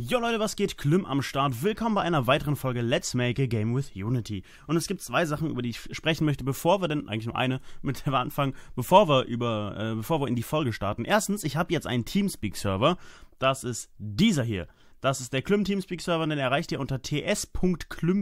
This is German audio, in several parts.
Jo Leute, was geht? Klim am Start. Willkommen bei einer weiteren Folge Let's Make a Game with Unity. Und es gibt zwei Sachen, über die ich sprechen möchte, bevor wir denn, eigentlich nur eine, mit der wir anfangen, bevor wir über, äh, bevor wir in die Folge starten. Erstens, ich habe jetzt einen Teamspeak-Server. Das ist dieser hier. Das ist der Klim Teamspeak Server, den erreicht ihr unter ts.klim.tv.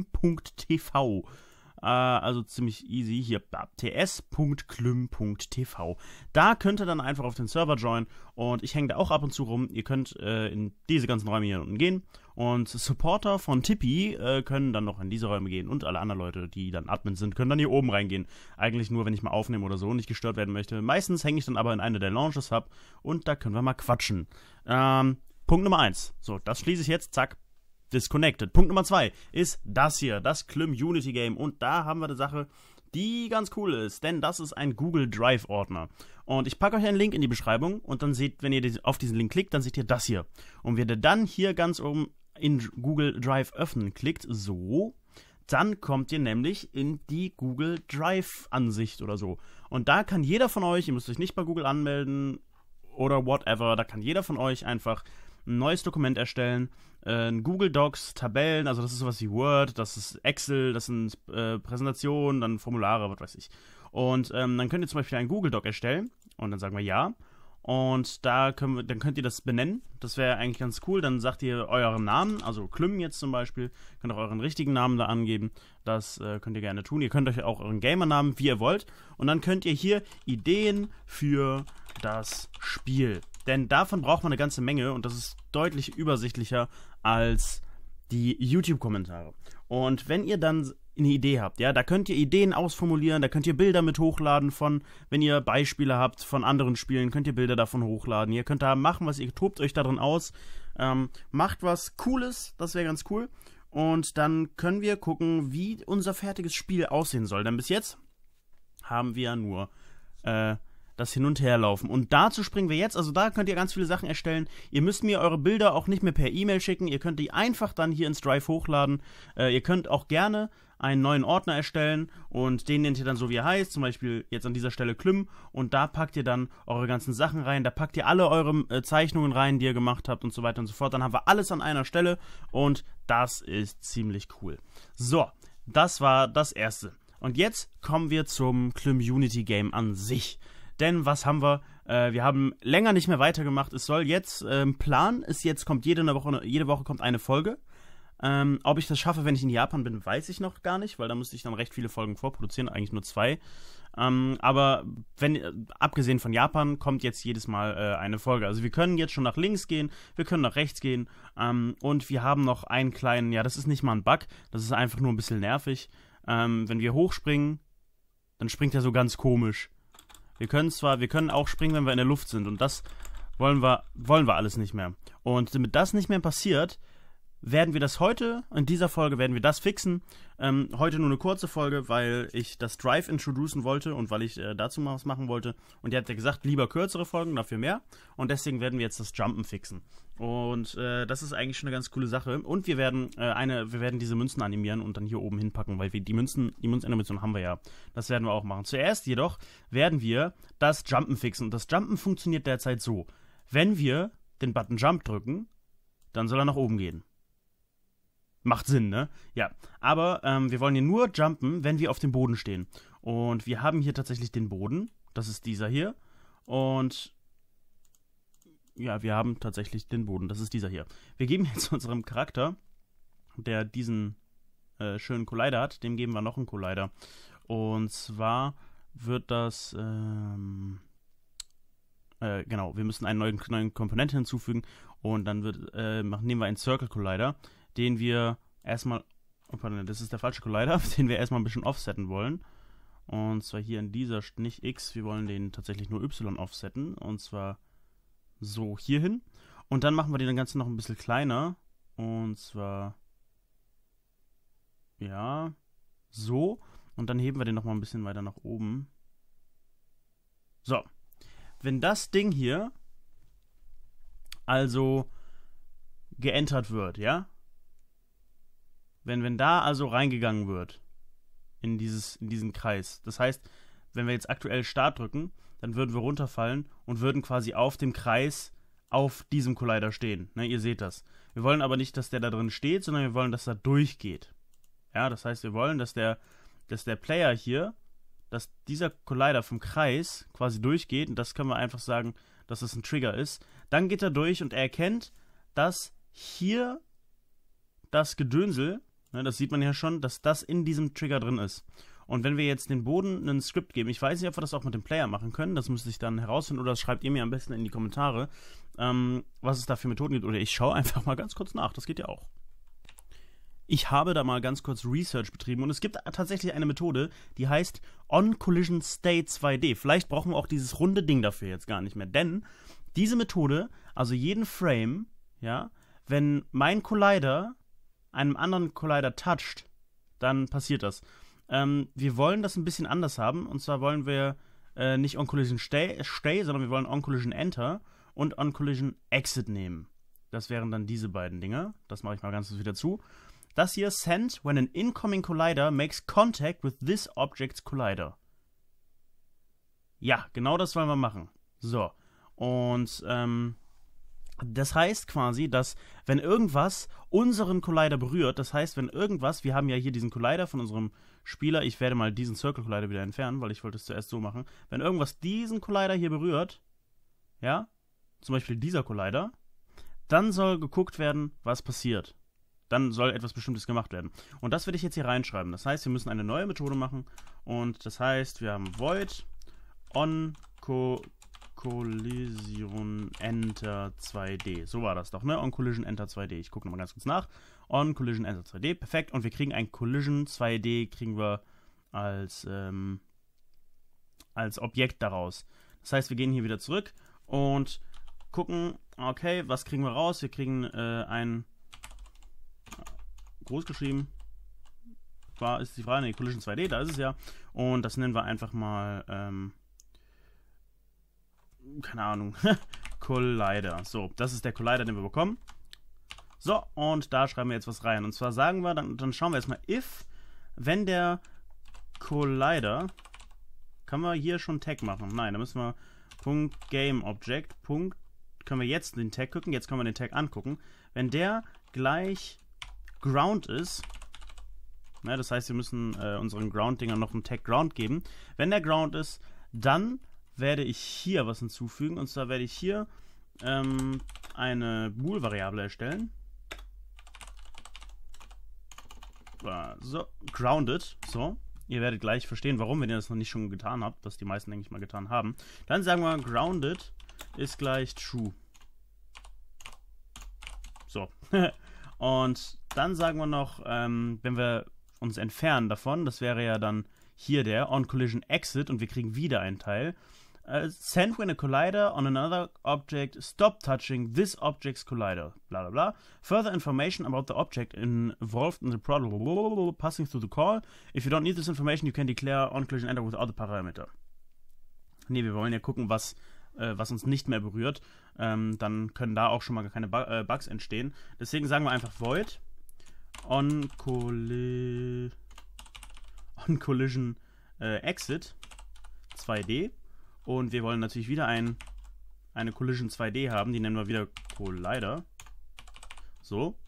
Äh, also ziemlich easy, hier ts.klüm.tv. Da könnt ihr dann einfach auf den Server joinen und ich hänge da auch ab und zu rum. Ihr könnt äh, in diese ganzen Räume hier unten gehen und Supporter von Tippy äh, können dann noch in diese Räume gehen und alle anderen Leute, die dann Admin sind, können dann hier oben reingehen. Eigentlich nur, wenn ich mal aufnehme oder so und nicht gestört werden möchte. Meistens hänge ich dann aber in eine der Launches ab und da können wir mal quatschen. Ähm, Punkt Nummer 1. So, das schließe ich jetzt, zack, disconnected. Punkt Nummer zwei ist das hier, das Klim Unity Game. Und da haben wir eine Sache, die ganz cool ist, denn das ist ein Google Drive Ordner. Und ich packe euch einen Link in die Beschreibung und dann seht, wenn ihr auf diesen Link klickt, dann seht ihr das hier. Und wenn ihr dann hier ganz oben in Google Drive öffnen klickt, so, dann kommt ihr nämlich in die Google Drive Ansicht oder so. Und da kann jeder von euch, ihr müsst euch nicht bei Google anmelden oder whatever, da kann jeder von euch einfach ein neues Dokument erstellen, äh, Google Docs, Tabellen, also das ist sowas wie Word, das ist Excel, das sind äh, Präsentationen, dann Formulare, was weiß ich. Und ähm, dann könnt ihr zum Beispiel einen Google Doc erstellen und dann sagen wir ja. Und da können wir, dann könnt ihr das benennen. Das wäre eigentlich ganz cool. Dann sagt ihr euren Namen, also Klüm jetzt zum Beispiel. Könnt auch euren richtigen Namen da angeben. Das äh, könnt ihr gerne tun. Ihr könnt euch auch euren Gamernamen, wie ihr wollt. Und dann könnt ihr hier Ideen für das Spiel denn davon braucht man eine ganze Menge und das ist deutlich übersichtlicher als die YouTube-Kommentare. Und wenn ihr dann eine Idee habt, ja, da könnt ihr Ideen ausformulieren, da könnt ihr Bilder mit hochladen von, wenn ihr Beispiele habt von anderen Spielen, könnt ihr Bilder davon hochladen. Ihr könnt da machen, was ihr tobt euch darin aus. Ähm, macht was Cooles, das wäre ganz cool. Und dann können wir gucken, wie unser fertiges Spiel aussehen soll. Denn bis jetzt haben wir nur äh, das Hin- und Herlaufen. Und dazu springen wir jetzt, also da könnt ihr ganz viele Sachen erstellen. Ihr müsst mir eure Bilder auch nicht mehr per E-Mail schicken, ihr könnt die einfach dann hier ins Drive hochladen. Äh, ihr könnt auch gerne einen neuen Ordner erstellen und den nennt ihr dann so, wie er heißt, zum Beispiel jetzt an dieser Stelle Klüm und da packt ihr dann eure ganzen Sachen rein, da packt ihr alle eure äh, Zeichnungen rein, die ihr gemacht habt und so weiter und so fort. Dann haben wir alles an einer Stelle und das ist ziemlich cool. So, das war das Erste. Und jetzt kommen wir zum Klüm Unity Game an sich. Denn was haben wir? Äh, wir haben länger nicht mehr weitergemacht. Es soll jetzt, ähm, Plan ist jetzt, kommt jede ne Woche, jede Woche kommt eine Folge. Ähm, ob ich das schaffe, wenn ich in Japan bin, weiß ich noch gar nicht, weil da müsste ich dann recht viele Folgen vorproduzieren, eigentlich nur zwei. Ähm, aber wenn, äh, abgesehen von Japan kommt jetzt jedes Mal äh, eine Folge. Also wir können jetzt schon nach links gehen, wir können nach rechts gehen ähm, und wir haben noch einen kleinen, ja, das ist nicht mal ein Bug, das ist einfach nur ein bisschen nervig. Ähm, wenn wir hochspringen, dann springt er so ganz komisch. Wir können zwar, wir können auch springen, wenn wir in der Luft sind und das wollen wir, wollen wir alles nicht mehr. Und damit das nicht mehr passiert, werden wir das heute, in dieser Folge werden wir das fixen. Ähm, heute nur eine kurze Folge, weil ich das Drive introducen wollte und weil ich äh, dazu mal was machen wollte. Und ihr habt ja gesagt, lieber kürzere Folgen, dafür mehr. Und deswegen werden wir jetzt das Jumpen fixen. Und äh, das ist eigentlich schon eine ganz coole Sache. Und wir werden äh, eine, wir werden diese Münzen animieren und dann hier oben hinpacken, weil wir die Münzen, die Münzanimation haben wir ja. Das werden wir auch machen. Zuerst jedoch werden wir das Jumpen fixen. Und das Jumpen funktioniert derzeit so. Wenn wir den Button Jump drücken, dann soll er nach oben gehen. Macht Sinn, ne? Ja. Aber ähm, wir wollen hier nur jumpen, wenn wir auf dem Boden stehen. Und wir haben hier tatsächlich den Boden. Das ist dieser hier. Und ja, wir haben tatsächlich den Boden. Das ist dieser hier. Wir geben jetzt unserem Charakter, der diesen äh, schönen Collider hat, dem geben wir noch einen Collider. Und zwar wird das. Ähm, äh, genau, wir müssen einen neuen, neuen Komponente hinzufügen und dann wird, äh, nehmen wir einen Circle Collider, den wir erstmal, oh, pardon, das ist der falsche Collider, den wir erstmal ein bisschen offsetten wollen. Und zwar hier in dieser, nicht X, wir wollen den tatsächlich nur Y offsetten. Und zwar so hierhin. Und dann machen wir den Ganzen noch ein bisschen kleiner. Und zwar, ja, so. Und dann heben wir den nochmal ein bisschen weiter nach oben. So. Wenn das Ding hier also geentert wird, ja, wenn, wenn da also reingegangen wird in, dieses, in diesen Kreis, das heißt, wenn wir jetzt aktuell Start drücken, dann würden wir runterfallen und würden quasi auf dem Kreis auf diesem Collider stehen. Ne, ihr seht das. Wir wollen aber nicht, dass der da drin steht, sondern wir wollen, dass er durchgeht. Ja, das heißt, wir wollen, dass der, dass der Player hier, dass dieser Collider vom Kreis quasi durchgeht und das können wir einfach sagen, dass das ein Trigger ist. Dann geht er durch und er erkennt, dass hier das Gedönsel Ne, das sieht man ja schon, dass das in diesem Trigger drin ist. Und wenn wir jetzt den Boden ein Skript geben, ich weiß nicht, ob wir das auch mit dem Player machen können, das müsste ich dann herausfinden oder das schreibt ihr mir am besten in die Kommentare, ähm, was es da für Methoden gibt. Oder ich schaue einfach mal ganz kurz nach, das geht ja auch. Ich habe da mal ganz kurz Research betrieben und es gibt tatsächlich eine Methode, die heißt oncollisionstate 2D. Vielleicht brauchen wir auch dieses runde Ding dafür jetzt gar nicht mehr, denn diese Methode, also jeden Frame, ja, wenn mein Collider einem anderen Collider toucht, dann passiert das. Ähm, wir wollen das ein bisschen anders haben. Und zwar wollen wir äh, nicht OnCollision stay, stay, sondern wir wollen On-Collision Enter und On-Collision Exit nehmen. Das wären dann diese beiden Dinge. Das mache ich mal ganz kurz wieder zu. Das hier send when an incoming collider makes contact with this object's collider. Ja, genau das wollen wir machen. So. Und ähm, das heißt quasi, dass wenn irgendwas unseren Collider berührt, das heißt, wenn irgendwas, wir haben ja hier diesen Collider von unserem Spieler, ich werde mal diesen Circle Collider wieder entfernen, weil ich wollte es zuerst so machen, wenn irgendwas diesen Collider hier berührt, ja, zum Beispiel dieser Collider, dann soll geguckt werden, was passiert. Dann soll etwas Bestimmtes gemacht werden. Und das werde ich jetzt hier reinschreiben. Das heißt, wir müssen eine neue Methode machen und das heißt, wir haben void on Collision Enter 2D. So war das doch, ne? On Collision Enter 2D. Ich gucke nochmal ganz kurz nach. On Collision Enter 2D. Perfekt. Und wir kriegen ein Collision 2D, kriegen wir als, ähm, als Objekt daraus. Das heißt, wir gehen hier wieder zurück und gucken, okay, was kriegen wir raus? Wir kriegen äh, ein großgeschrieben. War, ist die Frage, ne, Collision 2D, da ist es ja. Und das nennen wir einfach mal, ähm, keine Ahnung, Collider. So, das ist der Collider, den wir bekommen. So, und da schreiben wir jetzt was rein. Und zwar sagen wir, dann, dann schauen wir erstmal if, wenn der Collider, kann man hier schon Tag machen? Nein, da müssen wir Punkt Game Object, Punkt, können wir jetzt den Tag gucken, jetzt können wir den Tag angucken. Wenn der gleich Ground ist, ne, das heißt, wir müssen äh, unseren Ground-Dingern noch einen Tag Ground geben. Wenn der Ground ist, dann werde ich hier was hinzufügen. Und zwar werde ich hier ähm, eine Bool-Variable erstellen. So, grounded. So, ihr werdet gleich verstehen, warum, wenn ihr das noch nicht schon getan habt, was die meisten, denke ich mal, getan haben. Dann sagen wir, grounded ist gleich true. So. Und dann sagen wir noch, ähm, wenn wir uns entfernen davon, das wäre ja dann hier der on collision exit und wir kriegen wieder einen Teil. Uh, send when a collider on another object, stop touching this object's collider. Blah blah blah. Further information about the object involved in the product passing through the call. If you don't need this information, you can declare on collision enter without the parameter. Ne, wir wollen ja gucken, was, äh, was uns nicht mehr berührt. Ähm, dann können da auch schon mal gar keine Bu äh, Bugs entstehen. Deswegen sagen wir einfach void oncollision on collision äh, exit 2D und wir wollen natürlich wieder ein, eine Collision 2D haben. Die nennen wir wieder Collider. So.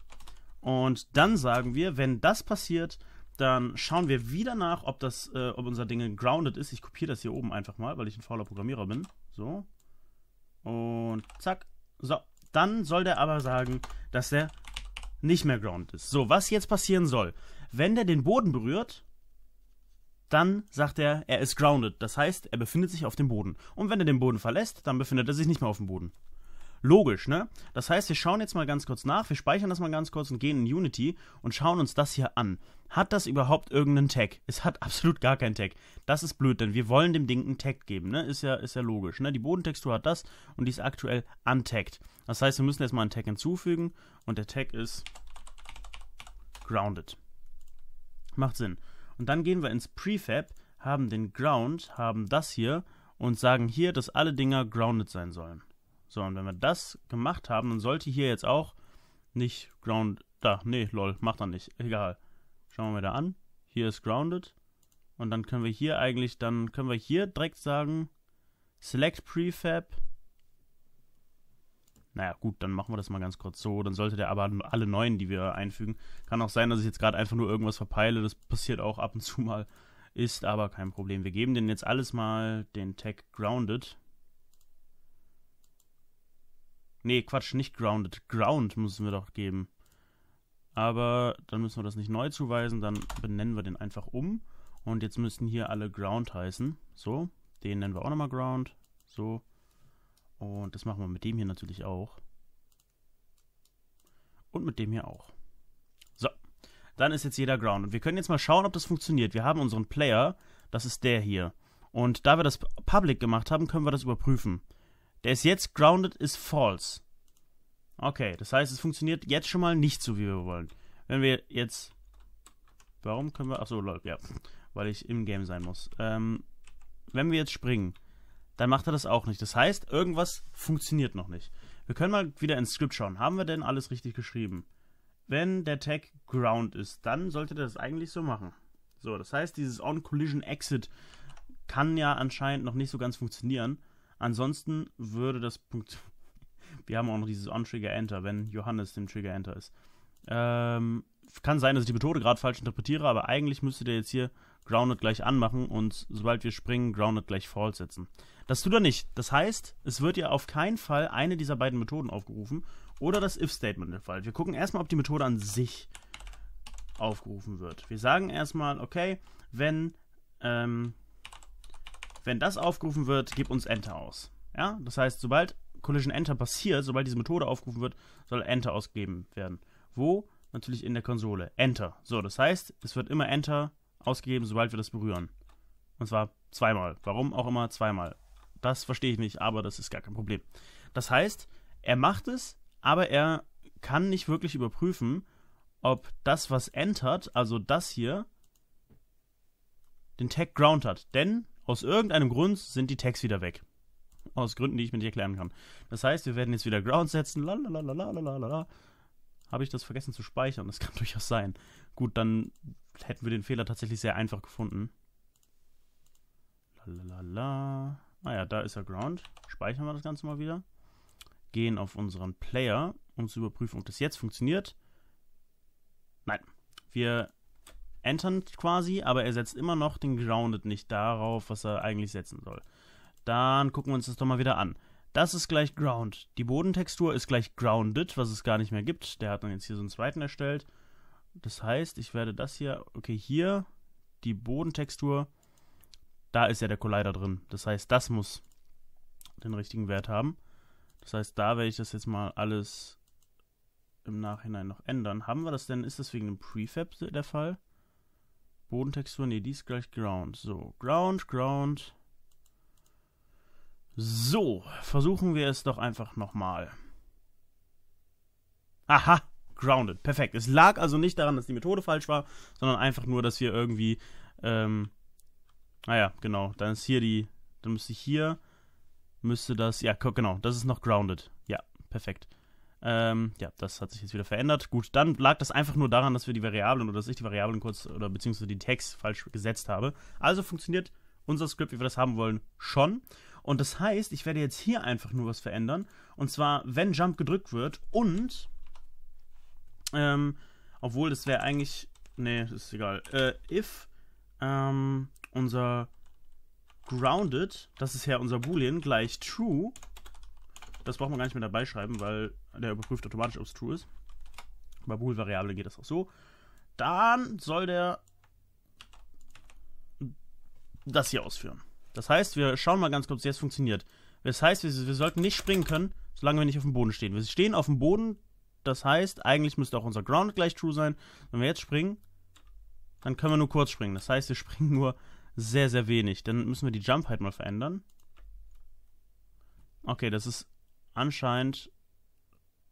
Und dann sagen wir, wenn das passiert, dann schauen wir wieder nach, ob, das, äh, ob unser Ding grounded ist. Ich kopiere das hier oben einfach mal, weil ich ein fauler Programmierer bin. So. Und zack. So. Dann soll der aber sagen, dass der nicht mehr grounded ist. So, was jetzt passieren soll. Wenn der den Boden berührt, dann sagt er, er ist grounded. Das heißt, er befindet sich auf dem Boden. Und wenn er den Boden verlässt, dann befindet er sich nicht mehr auf dem Boden. Logisch, ne? Das heißt, wir schauen jetzt mal ganz kurz nach, wir speichern das mal ganz kurz und gehen in Unity und schauen uns das hier an. Hat das überhaupt irgendeinen Tag? Es hat absolut gar keinen Tag. Das ist blöd, denn wir wollen dem Ding einen Tag geben, ne? Ist ja, ist ja logisch, ne? Die Bodentextur hat das und die ist aktuell untagged. Das heißt, wir müssen jetzt mal einen Tag hinzufügen und der Tag ist grounded. Macht Sinn. Und dann gehen wir ins Prefab, haben den Ground, haben das hier und sagen hier, dass alle Dinger grounded sein sollen. So, und wenn wir das gemacht haben, dann sollte hier jetzt auch nicht ground, da, nee, lol, macht er nicht, egal. Schauen wir mal wieder an, hier ist grounded und dann können wir hier eigentlich, dann können wir hier direkt sagen, select prefab, naja, gut, dann machen wir das mal ganz kurz so. Dann sollte der aber alle neuen, die wir einfügen. Kann auch sein, dass ich jetzt gerade einfach nur irgendwas verpeile. Das passiert auch ab und zu mal. Ist aber kein Problem. Wir geben denen jetzt alles mal den Tag Grounded. Nee, Quatsch, nicht Grounded. Ground müssen wir doch geben. Aber dann müssen wir das nicht neu zuweisen. Dann benennen wir den einfach um. Und jetzt müssten hier alle Ground heißen. So, den nennen wir auch nochmal Ground. So, und das machen wir mit dem hier natürlich auch. Und mit dem hier auch. So, dann ist jetzt jeder Ground. Und wir können jetzt mal schauen, ob das funktioniert. Wir haben unseren Player, das ist der hier. Und da wir das public gemacht haben, können wir das überprüfen. Der ist jetzt grounded, ist false. Okay, das heißt, es funktioniert jetzt schon mal nicht so, wie wir wollen. Wenn wir jetzt... Warum können wir... Achso, lol, ja. Weil ich im Game sein muss. Ähm, wenn wir jetzt springen, dann macht er das auch nicht. Das heißt, irgendwas funktioniert noch nicht. Wir können mal wieder ins Script schauen. Haben wir denn alles richtig geschrieben? Wenn der Tag Ground ist, dann sollte der das eigentlich so machen. So, das heißt, dieses On-Collision-Exit kann ja anscheinend noch nicht so ganz funktionieren. Ansonsten würde das Punkt. Wir haben auch noch dieses On-Trigger-Enter, wenn Johannes dem Trigger-Enter ist. Ähm, kann sein, dass ich die Methode gerade falsch interpretiere, aber eigentlich müsste der jetzt hier Grounded gleich anmachen und sobald wir springen, Grounded gleich False setzen. Das tut er nicht. Das heißt, es wird ja auf keinen Fall eine dieser beiden Methoden aufgerufen oder das If-Statement der Fall. Wir gucken erstmal, ob die Methode an sich aufgerufen wird. Wir sagen erstmal, okay, wenn, ähm, wenn das aufgerufen wird, gib uns Enter aus. Ja, das heißt, sobald Collision Enter passiert, sobald diese Methode aufgerufen wird, soll Enter ausgegeben werden. Wo? Natürlich in der Konsole. Enter. So, das heißt, es wird immer Enter ausgegeben, sobald wir das berühren. Und zwar zweimal. Warum auch immer zweimal. Das verstehe ich nicht, aber das ist gar kein Problem. Das heißt, er macht es, aber er kann nicht wirklich überprüfen, ob das, was entert, also das hier, den Tag Ground hat. Denn aus irgendeinem Grund sind die Tags wieder weg. Aus Gründen, die ich mir nicht erklären kann. Das heißt, wir werden jetzt wieder Ground setzen. Lalalalalala. Habe ich das vergessen zu speichern? Das kann durchaus sein. Gut, dann hätten wir den Fehler tatsächlich sehr einfach gefunden. Lalalala. Ah ja, da ist er Ground. Speichern wir das Ganze mal wieder. Gehen auf unseren Player, um zu überprüfen, ob das jetzt funktioniert. Nein. Wir entern quasi, aber er setzt immer noch den Grounded nicht darauf, was er eigentlich setzen soll. Dann gucken wir uns das doch mal wieder an. Das ist gleich Ground. Die Bodentextur ist gleich Grounded, was es gar nicht mehr gibt. Der hat dann jetzt hier so einen zweiten erstellt. Das heißt, ich werde das hier, okay, hier die Bodentextur, da ist ja der Collider drin. Das heißt, das muss den richtigen Wert haben. Das heißt, da werde ich das jetzt mal alles im Nachhinein noch ändern. Haben wir das denn? Ist das wegen dem Prefab der Fall? Bodentextur, nee, die ist gleich Ground. So, Ground, Ground. So, versuchen wir es doch einfach nochmal. Aha, grounded. Perfekt. Es lag also nicht daran, dass die Methode falsch war, sondern einfach nur, dass wir irgendwie. Ähm, naja, ah genau. Dann ist hier die. Dann müsste ich hier. Müsste das. Ja, genau. Das ist noch grounded. Ja, perfekt. Ähm, ja, das hat sich jetzt wieder verändert. Gut, dann lag das einfach nur daran, dass wir die Variablen oder dass ich die Variablen kurz oder beziehungsweise die Tags falsch gesetzt habe. Also funktioniert unser Script, wie wir das haben wollen, schon. Und das heißt, ich werde jetzt hier einfach nur was verändern. Und zwar, wenn Jump gedrückt wird und ähm, obwohl, das wäre eigentlich. Nee, ist egal. Äh, if ähm, unser grounded, das ist ja unser Boolean, gleich true. Das braucht man gar nicht mehr dabei schreiben, weil der überprüft automatisch, ob es true ist. Bei Bool-Variable geht das auch so. Dann soll der das hier ausführen. Das heißt, wir schauen mal ganz kurz, wie es funktioniert. Das heißt, wir, wir sollten nicht springen können, solange wir nicht auf dem Boden stehen. Wir stehen auf dem Boden, das heißt, eigentlich müsste auch unser Ground gleich true sein. Wenn wir jetzt springen, dann können wir nur kurz springen. Das heißt, wir springen nur sehr, sehr wenig. Dann müssen wir die Jump halt mal verändern. Okay, das ist anscheinend...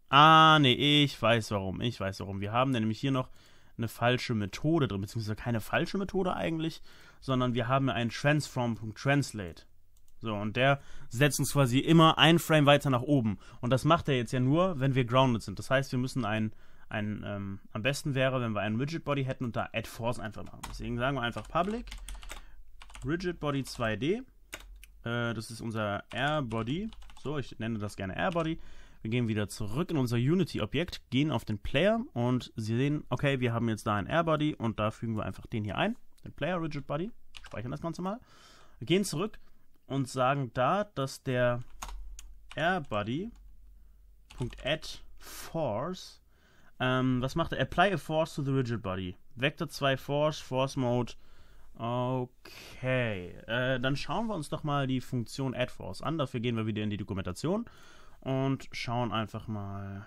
Ah, nee, ich weiß warum. Ich weiß warum. Wir haben nämlich hier noch eine falsche Methode drin, beziehungsweise keine falsche Methode eigentlich, sondern wir haben einen Transform.translate. So, und der setzt uns quasi immer ein Frame weiter nach oben. Und das macht er jetzt ja nur, wenn wir grounded sind. Das heißt, wir müssen einen, ein ähm, am besten wäre, wenn wir einen Rigid Body hätten und da Add Force einfach machen. Deswegen sagen wir einfach Public Rigid Body 2D. Äh, das ist unser Air Body. So, ich nenne das gerne Air Body. Wir gehen wieder zurück in unser Unity-Objekt, gehen auf den Player und Sie sehen, okay, wir haben jetzt da einen Airbody und da fügen wir einfach den hier ein, den Player Rigid Body. Speichern das Ganze mal. Wir gehen zurück und sagen da, dass der AirBuddy.add Force, ähm, was macht er? Apply a Force to the Rigid Body. Vector 2 Force, Force Mode. Okay, äh, dann schauen wir uns doch mal die Funktion Add Force an. Dafür gehen wir wieder in die Dokumentation und schauen einfach mal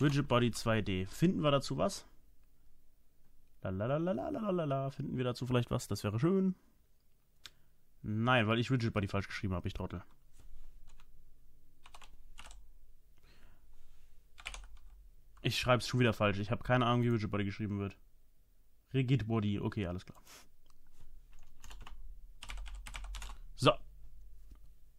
Rigid Body 2D. Finden wir dazu was? Lalalala, finden wir dazu vielleicht was? Das wäre schön. Nein, weil ich Rigid Body falsch geschrieben habe, ich Trottel. Ich schreibe es schon wieder falsch. Ich habe keine Ahnung, wie Rigid Body geschrieben wird. Rigid Body, okay, alles klar. So.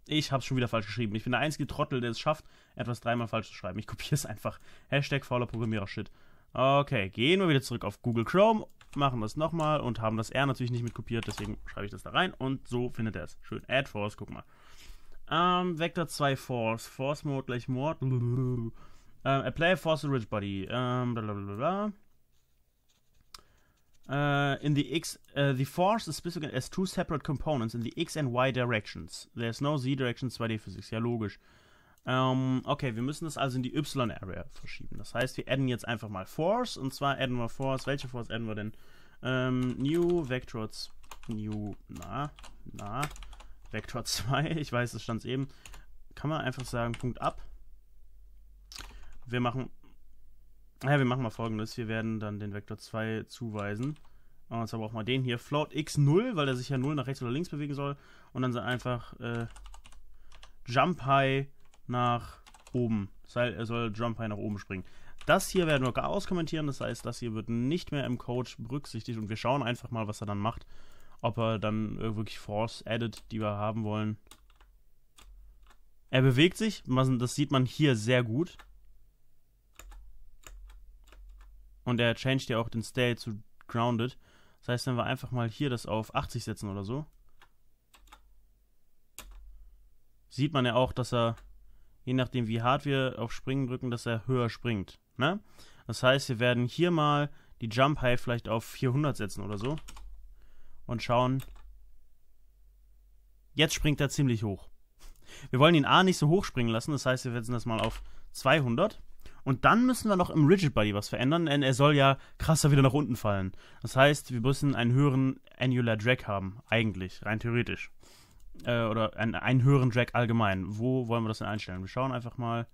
Ich habe es schon wieder falsch geschrieben. Ich bin der einzige Trottel, der es schafft, etwas dreimal falsch zu schreiben. Ich kopiere es einfach. Hashtag fauler Programmierer-Shit. Okay, gehen wir wieder zurück auf Google Chrome machen das nochmal und haben das R natürlich nicht mit kopiert, deswegen schreibe ich das da rein und so findet er es. Schön. Add Force, guck mal. Ähm, Vector 2 Force, Force Mode gleich Mord. Ähm, a force a rich body. Ähm, blablabla. Uh, äh, in the x, uh, the force is specified as two separate components in the x and y directions. There's no z directions 2D Physics. Ja, logisch. Ähm, okay, wir müssen das also in die Y-Area verschieben. Das heißt, wir adden jetzt einfach mal Force. Und zwar adden wir Force. Welche Force adden wir denn? Ähm, new Vectrods. New. Na. Na. Vector 2. Ich weiß, das stand es eben. Kann man einfach sagen, Punkt ab. Wir machen. Naja, wir machen mal folgendes. Wir werden dann den Vektor 2 zuweisen. Und zwar brauchen wir den hier. Float x0, weil der sich ja 0 nach rechts oder links bewegen soll. Und dann sind einfach äh, Jump High nach oben. Er soll Jump High nach oben springen. Das hier werden wir auskommentieren, das heißt, das hier wird nicht mehr im Coach berücksichtigt und wir schauen einfach mal, was er dann macht. Ob er dann wirklich Force added, die wir haben wollen. Er bewegt sich, das sieht man hier sehr gut. Und er changed ja auch den Stay zu Grounded. Das heißt, wenn wir einfach mal hier das auf 80 setzen oder so, sieht man ja auch, dass er je nachdem wie hart wir auf Springen drücken, dass er höher springt. Ne? Das heißt, wir werden hier mal die Jump High vielleicht auf 400 setzen oder so und schauen. Jetzt springt er ziemlich hoch. Wir wollen ihn A nicht so hoch springen lassen, das heißt, wir setzen das mal auf 200. Und dann müssen wir noch im Rigid Body was verändern, denn er soll ja krasser wieder nach unten fallen. Das heißt, wir müssen einen höheren Annular Drag haben, eigentlich, rein theoretisch äh, oder ein, einen höheren Drag allgemein. Wo wollen wir das denn einstellen? Wir schauen einfach mal.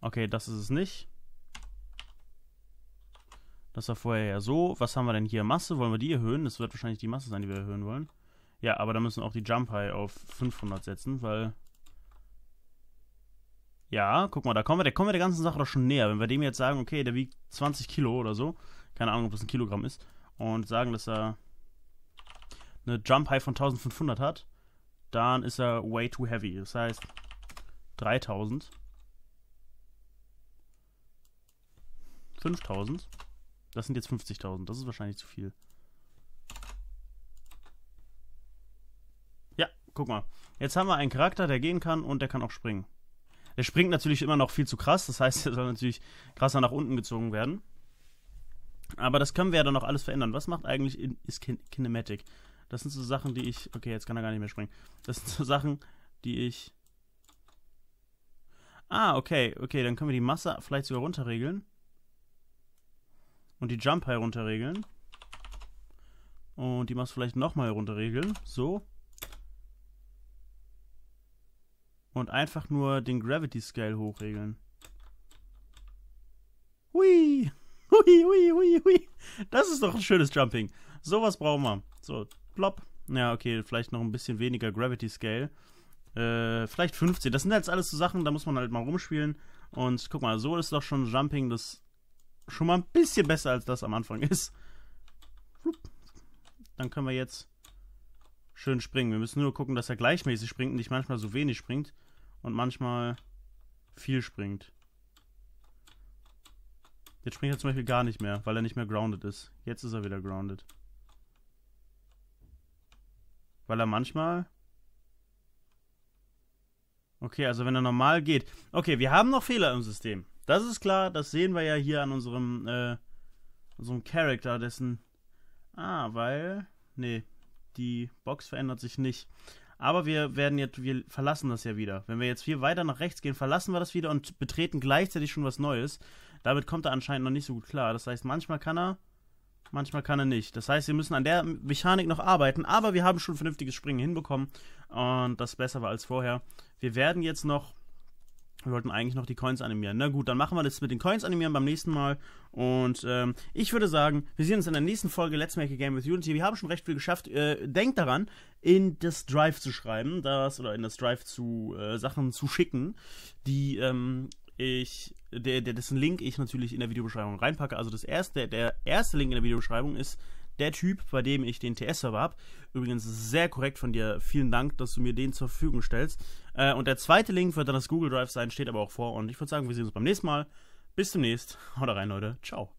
Okay, das ist es nicht. Das war vorher ja so. Was haben wir denn hier? Masse? Wollen wir die erhöhen? Das wird wahrscheinlich die Masse sein, die wir erhöhen wollen. Ja, aber da müssen wir auch die Jump High auf 500 setzen, weil... Ja, guck mal, da kommen wir, da kommen wir der ganzen Sache doch schon näher. Wenn wir dem jetzt sagen, okay, der wiegt 20 Kilo oder so, keine Ahnung, ob das ein Kilogramm ist, und sagen, dass er eine Jump High von 1500 hat, dann ist er way too heavy. Das heißt 3000. 5000. Das sind jetzt 50.000. Das ist wahrscheinlich zu viel. Ja, guck mal. Jetzt haben wir einen Charakter, der gehen kann und der kann auch springen. Der springt natürlich immer noch viel zu krass. Das heißt, er soll natürlich krasser nach unten gezogen werden. Aber das können wir ja dann noch alles verändern. Was macht eigentlich ist Kin Kinematic? Das sind so Sachen, die ich. Okay, jetzt kann er gar nicht mehr springen. Das sind so Sachen, die ich. Ah, okay, okay, dann können wir die Masse vielleicht sogar runterregeln. Und die Jump High runterregeln. Und die Masse vielleicht nochmal runterregeln. So. Und einfach nur den Gravity Scale hochregeln. Hui! Hui, hui, hui, hui. Das ist doch ein schönes Jumping. Sowas brauchen wir. So, Blob. Ja, okay, vielleicht noch ein bisschen weniger Gravity Scale. Äh, vielleicht 15. Das sind jetzt alles so Sachen, da muss man halt mal rumspielen. Und guck mal, so ist doch schon Jumping das schon mal ein bisschen besser, als das am Anfang ist. Dann können wir jetzt schön springen. Wir müssen nur gucken, dass er gleichmäßig springt und nicht manchmal so wenig springt und manchmal viel springt. Jetzt springt er zum Beispiel gar nicht mehr, weil er nicht mehr grounded ist. Jetzt ist er wieder grounded. Weil er manchmal. Okay, also wenn er normal geht. Okay, wir haben noch Fehler im System. Das ist klar, das sehen wir ja hier an unserem, äh, unserem Charakter, dessen. Ah, weil. Nee, die Box verändert sich nicht. Aber wir werden jetzt, wir verlassen das ja wieder. Wenn wir jetzt hier weiter nach rechts gehen, verlassen wir das wieder und betreten gleichzeitig schon was Neues. Damit kommt er anscheinend noch nicht so gut klar. Das heißt, manchmal kann er Manchmal kann er nicht. Das heißt, wir müssen an der Mechanik noch arbeiten, aber wir haben schon vernünftiges Springen hinbekommen und das besser war als vorher. Wir werden jetzt noch. Wir wollten eigentlich noch die Coins animieren. Na gut, dann machen wir das mit den Coins animieren beim nächsten Mal. Und ähm, ich würde sagen, wir sehen uns in der nächsten Folge Let's Make a Game with Unity. Wir haben schon recht viel geschafft. Äh, denkt daran, in das Drive zu schreiben, das oder in das Drive zu äh, Sachen zu schicken, die ähm, ich, der, der, dessen Link ich natürlich in der Videobeschreibung reinpacke. Also das erste, der erste Link in der Videobeschreibung ist der Typ, bei dem ich den TS-Server habe. Übrigens sehr korrekt von dir. Vielen Dank, dass du mir den zur Verfügung stellst. Äh, und der zweite Link wird dann das Google Drive sein, steht aber auch vor. Und ich würde sagen, wir sehen uns beim nächsten Mal. Bis demnächst. Haut rein, Leute. Ciao.